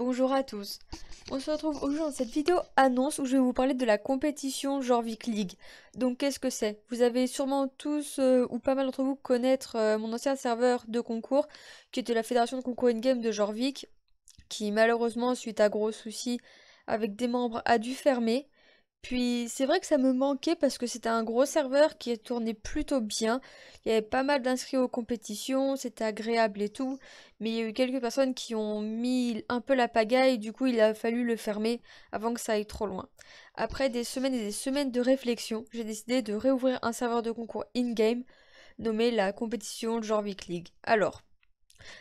Bonjour à tous. On se retrouve aujourd'hui dans cette vidéo annonce où je vais vous parler de la compétition Jorvik League. Donc qu'est-ce que c'est Vous avez sûrement tous euh, ou pas mal d'entre vous connaître euh, mon ancien serveur de concours qui était la fédération de concours in-game de Jorvik qui malheureusement suite à gros soucis avec des membres a dû fermer. Puis c'est vrai que ça me manquait parce que c'était un gros serveur qui tournait plutôt bien. Il y avait pas mal d'inscrits aux compétitions, c'était agréable et tout. Mais il y a eu quelques personnes qui ont mis un peu la pagaille, du coup il a fallu le fermer avant que ça aille trop loin. Après des semaines et des semaines de réflexion, j'ai décidé de réouvrir un serveur de concours in-game nommé la compétition Jorvik League. Alors,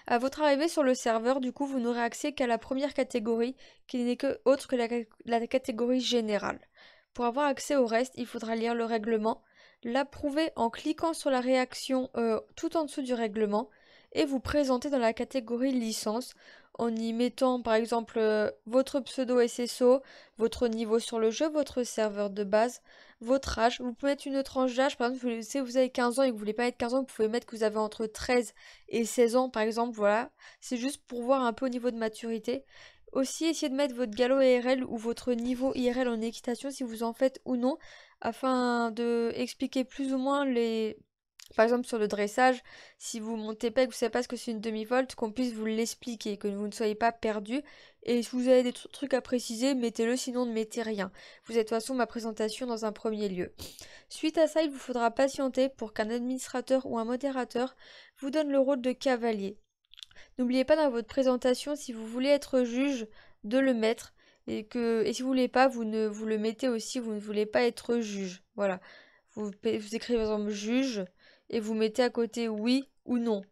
à votre arrivée sur le serveur, du coup, vous n'aurez accès qu'à la première catégorie, qui n'est que autre que la catégorie générale. Pour avoir accès au reste, il faudra lire le règlement, l'approuver en cliquant sur la réaction euh, tout en dessous du règlement et vous présenter dans la catégorie licence en y mettant par exemple euh, votre pseudo SSO, votre niveau sur le jeu, votre serveur de base, votre âge. Vous pouvez mettre une tranche d'âge, par exemple si vous avez 15 ans et que vous ne voulez pas être 15 ans, vous pouvez mettre que vous avez entre 13 et 16 ans par exemple, voilà. C'est juste pour voir un peu au niveau de maturité. Aussi, essayez de mettre votre galop IRL ou votre niveau IRL en équitation si vous en faites ou non, afin d'expliquer plus ou moins les... Par exemple, sur le dressage, si vous montez pas que vous savez pas ce que c'est une demi-volte, qu'on puisse vous l'expliquer, que vous ne soyez pas perdu. Et si vous avez des trucs à préciser, mettez-le, sinon ne mettez rien. Vous êtes de toute façon ma présentation dans un premier lieu. Suite à ça, il vous faudra patienter pour qu'un administrateur ou un modérateur vous donne le rôle de cavalier. N'oubliez pas dans votre présentation, si vous voulez être juge, de le mettre. Et, que, et si vous voulez pas, vous, ne, vous le mettez aussi, vous ne voulez pas être juge. Voilà. Vous, vous écrivez par exemple juge et vous mettez à côté oui ou non.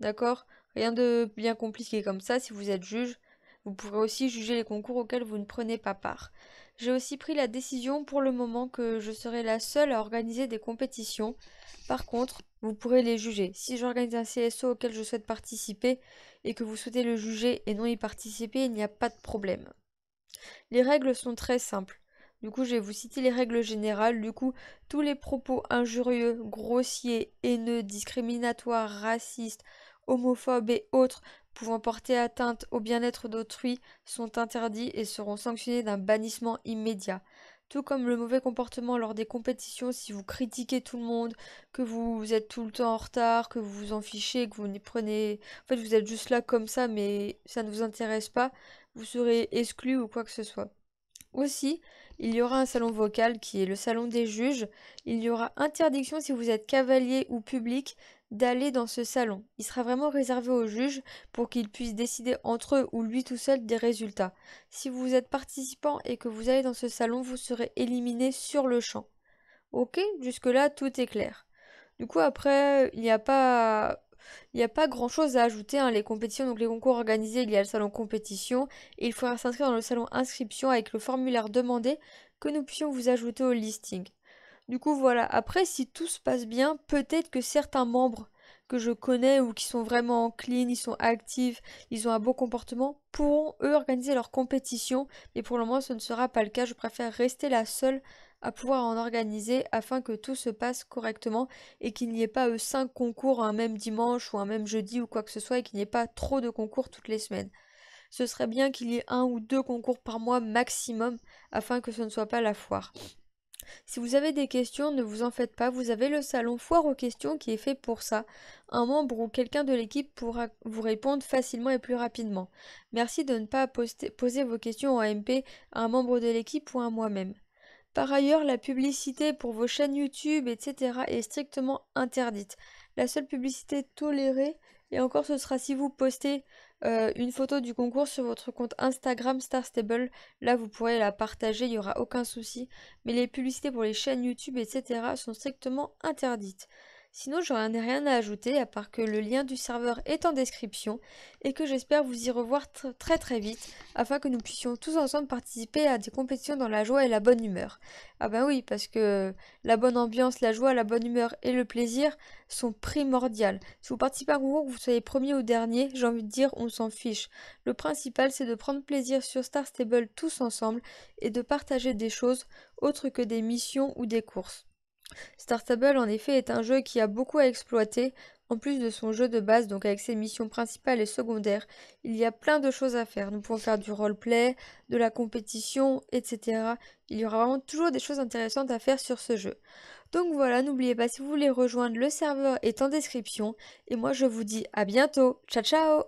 D'accord Rien de bien compliqué comme ça. Si vous êtes juge, vous pourrez aussi juger les concours auxquels vous ne prenez pas part. J'ai aussi pris la décision pour le moment que je serai la seule à organiser des compétitions. Par contre, vous pourrez les juger. Si j'organise un CSO auquel je souhaite participer et que vous souhaitez le juger et non y participer, il n'y a pas de problème. Les règles sont très simples. Du coup, je vais vous citer les règles générales. Du coup, tous les propos injurieux, grossiers, haineux, discriminatoires, racistes, homophobes et autres pouvant porter atteinte au bien-être d'autrui sont interdits et seront sanctionnés d'un bannissement immédiat. Tout comme le mauvais comportement lors des compétitions, si vous critiquez tout le monde, que vous êtes tout le temps en retard, que vous vous en fichez, que vous n'y prenez... En fait, vous êtes juste là comme ça, mais ça ne vous intéresse pas, vous serez exclu ou quoi que ce soit. Aussi, il y aura un salon vocal qui est le salon des juges. Il y aura interdiction si vous êtes cavalier ou public, d'aller dans ce salon. Il sera vraiment réservé aux juges pour qu'ils puissent décider entre eux ou lui tout seul des résultats. Si vous êtes participant et que vous allez dans ce salon, vous serez éliminé sur le champ. Ok Jusque-là, tout est clair. Du coup, après, il n'y a pas... Il n'y a pas grand chose à ajouter, hein, les compétitions, donc les concours organisés, il y a le salon compétition, et il faudra s'inscrire dans le salon inscription avec le formulaire demandé que nous puissions vous ajouter au listing. Du coup, voilà. Après, si tout se passe bien, peut-être que certains membres que je connais ou qui sont vraiment clean, ils sont actifs, ils ont un beau comportement, pourront eux organiser leur compétition. Mais pour le moment, ce ne sera pas le cas. Je préfère rester la seule à pouvoir en organiser afin que tout se passe correctement et qu'il n'y ait pas eux cinq concours un même dimanche ou un même jeudi ou quoi que ce soit et qu'il n'y ait pas trop de concours toutes les semaines. Ce serait bien qu'il y ait un ou deux concours par mois maximum afin que ce ne soit pas la foire. Si vous avez des questions, ne vous en faites pas, vous avez le salon foire aux questions qui est fait pour ça. Un membre ou quelqu'un de l'équipe pourra vous répondre facilement et plus rapidement. Merci de ne pas poser vos questions au AMP à un membre de l'équipe ou à moi-même. Par ailleurs, la publicité pour vos chaînes YouTube, etc. est strictement interdite. La seule publicité tolérée, et encore ce sera si vous postez euh, une photo du concours sur votre compte Instagram Star Stable, Là, vous pourrez la partager, il n'y aura aucun souci. Mais les publicités pour les chaînes YouTube, etc. sont strictement interdites. Sinon, j'en ai rien à ajouter à part que le lien du serveur est en description et que j'espère vous y revoir très très vite afin que nous puissions tous ensemble participer à des compétitions dans la joie et la bonne humeur. Ah ben oui, parce que la bonne ambiance, la joie, la bonne humeur et le plaisir sont primordiales. Si vous participez à un que vous soyez premier ou dernier, j'ai envie de dire, on s'en fiche. Le principal, c'est de prendre plaisir sur Star Stable tous ensemble et de partager des choses autres que des missions ou des courses. Startable en effet est un jeu qui a beaucoup à exploiter. En plus de son jeu de base, donc avec ses missions principales et secondaires, il y a plein de choses à faire. Nous pouvons faire du roleplay, de la compétition, etc. Il y aura vraiment toujours des choses intéressantes à faire sur ce jeu. Donc voilà, n'oubliez pas si vous voulez rejoindre le serveur est en description. Et moi je vous dis à bientôt. Ciao ciao